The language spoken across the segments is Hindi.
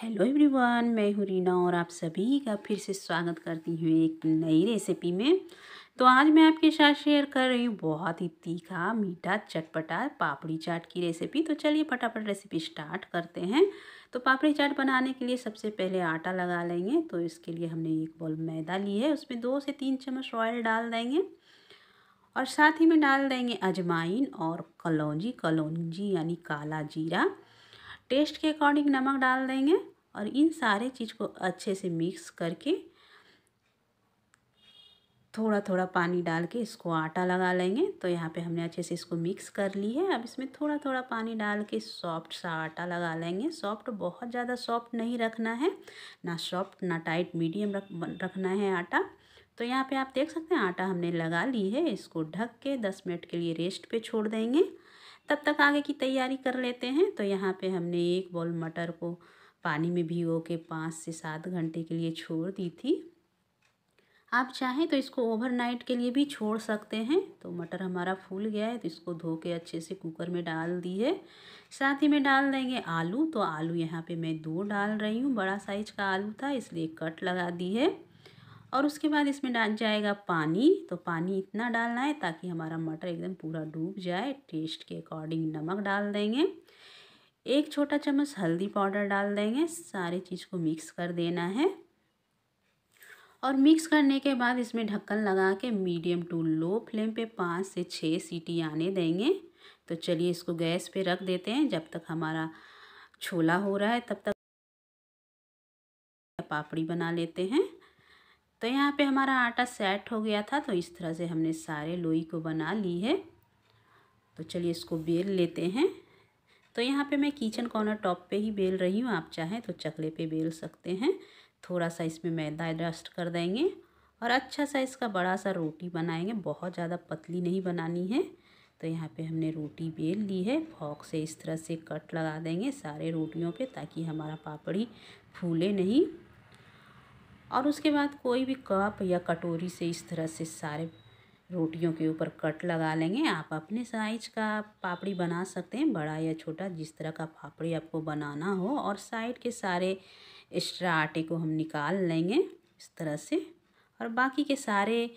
हेलो एवरीवन मैं हूँ रीना और आप सभी का फिर से स्वागत करती हूँ एक नई रेसिपी में तो आज मैं आपके साथ शेयर कर रही हूँ बहुत ही तीखा मीठा चटपटा पापड़ी चाट की रेसिपी तो चलिए फटाफट रेसिपी स्टार्ट करते हैं तो पापड़ी चाट बनाने के लिए सबसे पहले आटा लगा लेंगे तो इसके लिए हमने एक बॉल मैदा ली है उसमें दो से तीन चम्मच ऑयल डाल देंगे और साथ ही में डाल देंगे अजमाइन और कलौजी कलौजी यानी काला जीरा टेस्ट के अकॉर्डिंग नमक डाल देंगे और इन सारे चीज़ को अच्छे से मिक्स करके थोड़ा थोड़ा पानी डाल के इसको आटा लगा लेंगे तो यहाँ पे हमने अच्छे से इसको मिक्स कर ली है अब इसमें थोड़ा थोड़ा पानी डाल के सॉफ्ट सा आटा लगा लेंगे सॉफ्ट बहुत ज़्यादा सॉफ्ट नहीं रखना है ना सॉफ्ट ना टाइट मीडियम रख रखना है आटा तो यहाँ पे आप देख सकते हैं आटा हमने लगा ली है इसको ढक के दस मिनट के लिए रेस्ट पर छोड़ देंगे तब तक आगे की तैयारी कर लेते हैं तो यहाँ पे हमने एक बॉल मटर को पानी में भिगो के पाँच से सात घंटे के लिए छोड़ दी थी आप चाहें तो इसको ओवरनाइट के लिए भी छोड़ सकते हैं तो मटर हमारा फूल गया है तो इसको धो के अच्छे से कुकर में डाल दी है साथ ही में डाल देंगे आलू तो आलू यहाँ पे मैं दो डाल रही हूँ बड़ा साइज का आलू था इसलिए कट लगा दी है और उसके बाद इसमें डाल जाएगा पानी तो पानी इतना डालना है ताकि हमारा मटर एकदम पूरा डूब जाए टेस्ट के अकॉर्डिंग नमक डाल देंगे एक छोटा चम्मच हल्दी पाउडर डाल देंगे सारे चीज़ को मिक्स कर देना है और मिक्स करने के बाद इसमें ढक्कन लगा के मीडियम टू लो फ्लेम पे पाँच से छः सीटी आने देंगे तो चलिए इसको गैस पे रख देते हैं जब तक हमारा छोला हो रहा है तब तक पापड़ी बना लेते हैं तो यहाँ पे हमारा आटा सेट हो गया था तो इस तरह से हमने सारे लोई को बना ली है तो चलिए इसको बेल लेते हैं तो यहाँ पे मैं किचन कॉर्नर टॉप पे ही बेल रही हूँ आप चाहें तो चकले पे बेल सकते हैं थोड़ा सा इसमें मैदा डस्ट कर देंगे और अच्छा सा इसका बड़ा सा रोटी बनाएंगे बहुत ज़्यादा पतली नहीं बनानी है तो यहाँ पे हमने रोटी बेल ली है फॉक से इस तरह से कट लगा देंगे सारे रोटियों पे ताकि हमारा पापड़ी फूले नहीं और उसके बाद कोई भी कप या कटोरी से इस तरह से सारे रोटियों के ऊपर कट लगा लेंगे आप अपने साइज का पापड़ी बना सकते हैं बड़ा या छोटा जिस तरह का पापड़ी आपको बनाना हो और साइड के सारे एक्स्ट्रा आटे को हम निकाल लेंगे इस तरह से और बाकी के सारे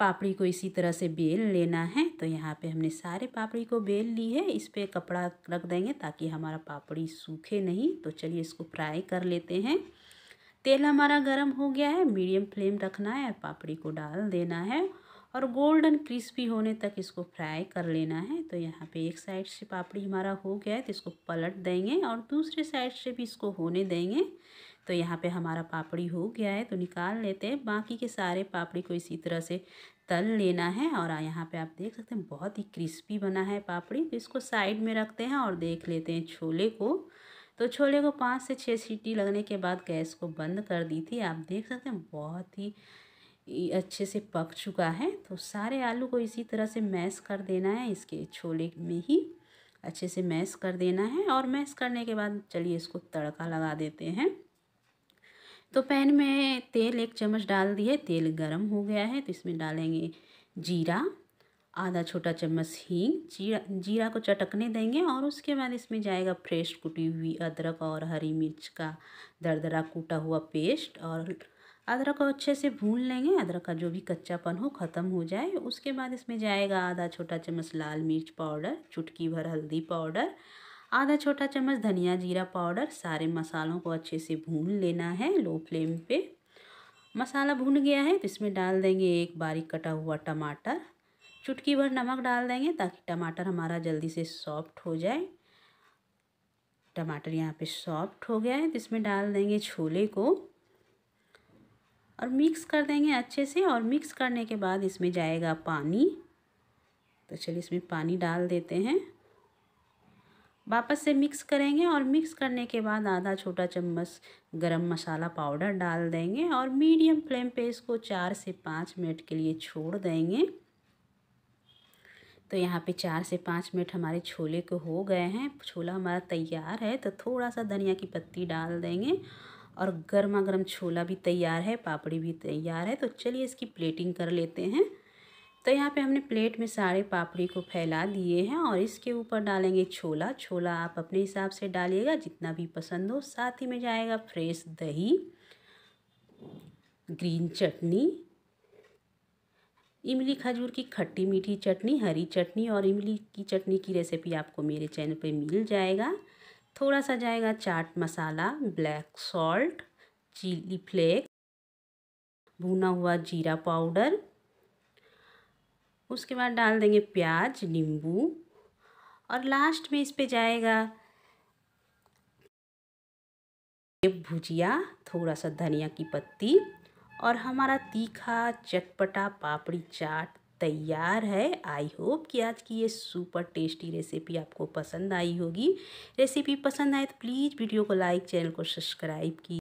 पापड़ी को इसी तरह से बेल लेना है तो यहाँ पे हमने सारे पापड़ी को बेल ली है इस पर कपड़ा रख देंगे ताकि हमारा पापड़ी सूखे नहीं तो चलिए इसको फ्राई कर लेते हैं तेल हमारा गर्म हो गया है मीडियम फ्लेम रखना है पापड़ी को डाल देना है और गोल्डन क्रिस्पी होने तक इसको फ्राई कर लेना है तो यहाँ पे एक साइड से पापड़ी हमारा हो गया है तो इसको पलट देंगे और दूसरे साइड से भी इसको होने देंगे तो यहाँ पे हमारा पापड़ी हो गया है तो निकाल लेते हैं बाकी के सारे पापड़ी को इसी तरह से तल लेना है और यहाँ पे आप देख सकते हैं बहुत ही क्रिस्पी बना है पापड़ी तो इसको साइड में रखते हैं और देख लेते हैं छोले को तो छोले को पाँच से छः सीटी लगने के बाद गैस को बंद कर दी थी आप देख सकते हैं बहुत ही अच्छे से पक चुका है तो सारे आलू को इसी तरह से मैश कर देना है इसके छोले में ही अच्छे से मैश कर देना है और मैश करने के बाद चलिए इसको तड़का लगा देते हैं तो पैन में तेल एक चम्मच डाल दिए तेल गरम हो गया है तो इसमें डालेंगे जीरा आधा छोटा चम्मच हींग जीरा जीरा को चटकने देंगे और उसके बाद इसमें जाएगा फ्रेश कुटी हुई अदरक और हरी मिर्च का दरदरा कूटा हुआ पेस्ट और अदरक को अच्छे से भून लेंगे अदरक का जो भी कच्चापन हो ख़त्म हो जाए उसके बाद इसमें जाएगा आधा छोटा चम्मच लाल मिर्च पाउडर चुटकी भर हल्दी पाउडर आधा छोटा चम्मच धनिया जीरा पाउडर सारे मसालों को अच्छे से भून लेना है लो फ्लेम पे मसाला भून गया है तो इसमें डाल देंगे एक बारीक कटा हुआ टमाटर चुटकी भर नमक डाल देंगे ताकि टमाटर हमारा जल्दी से सॉफ्ट हो जाए टमाटर यहाँ पे सॉफ्ट हो गया है तो इसमें डाल देंगे छोले को और मिक्स कर देंगे अच्छे से और मिक्स करने के बाद इसमें जाएगा पानी तो चलिए इसमें पानी डाल देते हैं वापस से मिक्स करेंगे और मिक्स करने के बाद आधा छोटा चम्मच गरम मसाला पाउडर डाल देंगे और मीडियम फ्लेम पे इसको चार से पाँच मिनट के लिए छोड़ देंगे तो यहाँ पे चार से पाँच मिनट हमारे छोले को हो गए हैं छोला हमारा तैयार है तो थोड़ा सा धनिया की पत्ती डाल देंगे और गर्मा गर्म छोला भी तैयार है पापड़ी भी तैयार है तो चलिए इसकी प्लेटिंग कर लेते हैं तो यहाँ पे हमने प्लेट में सारे पापड़ी को फैला दिए हैं और इसके ऊपर डालेंगे छोला छोला आप अपने हिसाब से डालिएगा जितना भी पसंद हो साथ ही में जाएगा फ्रेश दही ग्रीन चटनी इमली खजूर की खट्टी मीठी चटनी हरी चटनी और इमली की चटनी की रेसिपी आपको मेरे चैनल पे मिल जाएगा थोड़ा सा जाएगा chaat masala black salt chilli flakes भुना हुआ जीरा पाउडर उसके बाद डाल देंगे प्याज नींबू और लास्ट में इस पे जाएगा भुजिया थोड़ा सा धनिया की पत्ती और हमारा तीखा चटपटा पापड़ी चाट तैयार है आई होप कि आज की ये सुपर टेस्टी रेसिपी आपको पसंद आई होगी रेसिपी पसंद आए तो प्लीज़ वीडियो को लाइक चैनल को सब्सक्राइब की